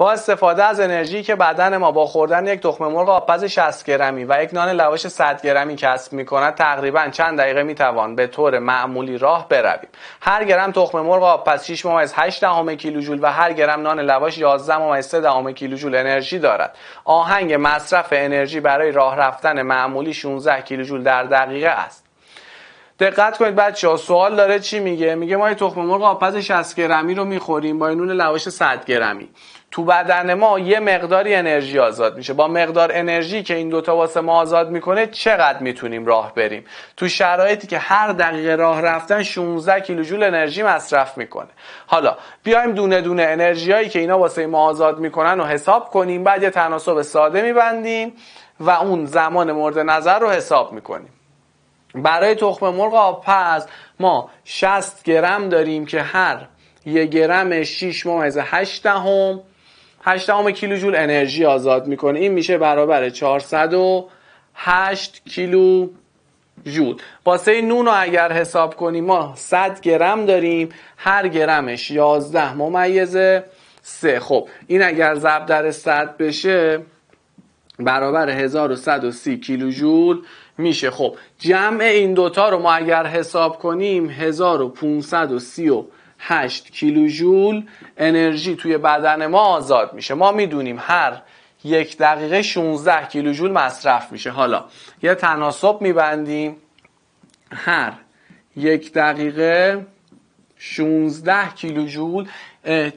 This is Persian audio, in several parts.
با استفاده از انرژی که بدن ما با خوردن یک تخم مرغ آبپز 60 گرمی و یک نان لواش 100 گرمی کسب می کند تقریبا چند دقیقه می توان به طور معمولی راه برویم هر گرم تخم مرغ آبپز 6 ممیز 8 دهم جول و هر گرم نان لواش 11 ممیز 3 دهم جول انرژی دارد آهنگ مصرف انرژی برای راه رفتن معمولی 16 جول در دقیقه است دقت کنید بچه ها سوال داره چی میگه میگه ما یه تخم مرغ آپز 60 گرمی رو میخوریم با نون لواش 100 گرمی تو بدن ما یه مقداری انرژی آزاد میشه با مقدار انرژی که این دوتا واسه ما آزاد میکنه چقدر میتونیم راه بریم تو شرایطی که هر دقیقه راه رفتن 16 جول انرژی مصرف میکنه حالا بیایم دونه دونه انرژی هایی که اینا واسه ما آزاد میکنن رو حساب کنیم بعد یه تناسب ساده میبندیم و اون زمان مورد نظر رو حساب میکنیم برای تخم مرغ پز ما 60 گرم داریم که هر یک گرم 6 ممیز 8 دهم 8 دهم کیلو جول انرژی آزاد میکنه این میشه برابر 408 کیلو جول واسه نون رو اگر حساب کنیم ما 100 گرم داریم هر گرمش 11 ممیزه 3 خب این اگر ضرب در 100 بشه برابر 1130 کیلوژول جول میشه خب جمع این دوتا رو ما اگر حساب کنیم 1538 کیلوژول انرژی توی بدن ما آزاد میشه ما میدونیم هر یک دقیقه 16 کیلوژول مصرف میشه حالا یه تناسب میبندیم هر یک دقیقه 16 کیلو جول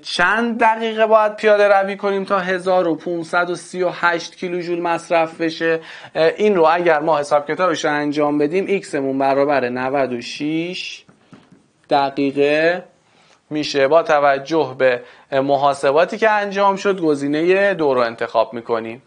چند دقیقه باید پیاده روی کنیم تا 1538 کیلو جول مصرف بشه این رو اگر ما حساب کتابش رو انجام بدیم x مون برابر 96 دقیقه میشه با توجه به محاسباتی که انجام شد گزینه دو رو انتخاب میکنیم